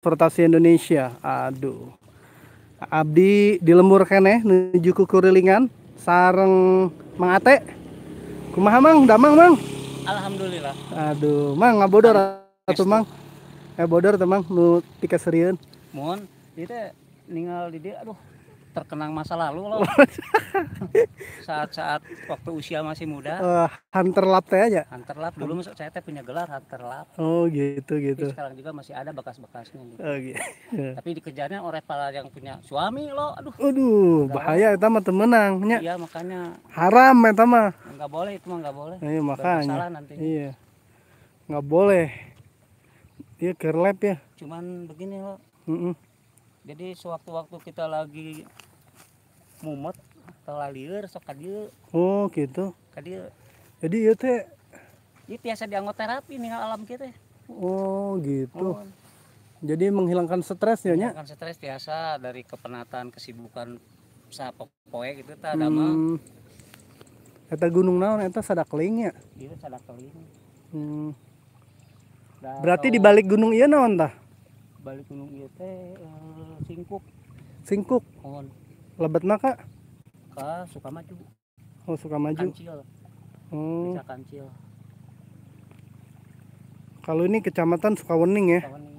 Transportasi Indonesia. Aduh. Abdi di lembur kene menuju ke Kurilingan sareng Mang Ate. Kumaha Mang? Damang Mang. Alhamdulillah. Aduh, Mang ngabodor atuh Mang. Eh bodor mang. nu tiket serian. Mohon, teh ninggal di dia aduh terkenang masa lalu loh saat-saat waktu usia masih muda uh, hunter lap teh aja hunter lap dulu hmm. saya teh punya gelar hunter lap oh gitu gitu tapi sekarang juga masih ada bekas-bekasnya gitu. oh, gitu. tapi dikejarnya oleh para yang punya suami lo aduh aduh bahaya itu mah temenangnya. iya makanya haram itu mah nggak boleh itu mah nggak boleh iya makanya salah nanti iya nggak boleh iya gerlap ya cuman begini loh mm -mm jadi sewaktu-waktu kita lagi mumet atau liur sok kadil oh gitu kadil jadi ieu teh ini biasa dianggota terapi nih alam kita oh gitu oh. jadi menghilangkan stres ya menghilangkan stres biasa dari kepenatan kesibukan poek gitu tak ada mah hmm. Eta gunung naon eta sadakling ya? Iya sadakling. Hmm. Nah, Berarti di balik gunung iya naon tah? balik gunung ieu teh uh, singkuk singkuk mohon lebat mah kak ka suka maju oh suka maju kancil oh. bisa kancil kalau ini kecamatan Sukawening ya Sukawening.